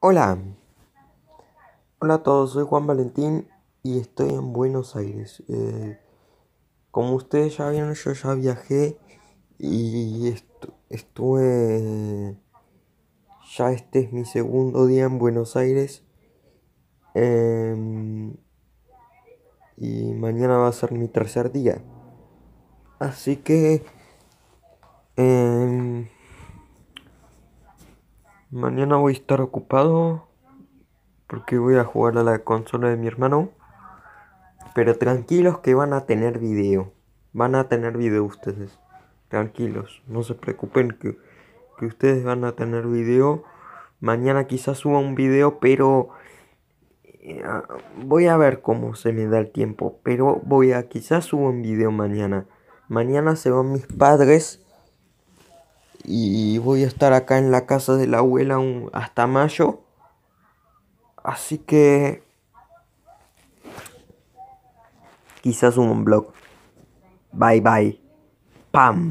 Hola. Hola a todos, soy Juan Valentín y estoy en Buenos Aires. Eh, como ustedes ya vieron, yo ya viajé y estuve... Ya este es mi segundo día en Buenos Aires. Em, y mañana va a ser mi tercer día. Así que... Mañana voy a estar ocupado porque voy a jugar a la consola de mi hermano. Pero tranquilos que van a tener video. Van a tener video ustedes. Tranquilos, no se preocupen que, que ustedes van a tener video. Mañana quizás suba un video, pero eh, ah, voy a ver cómo se me da el tiempo. Pero voy a quizás suba un video mañana. Mañana se van mis padres y voy a estar acá en la casa de la abuela hasta mayo. Así que quizás un blog. Bye bye. Pam.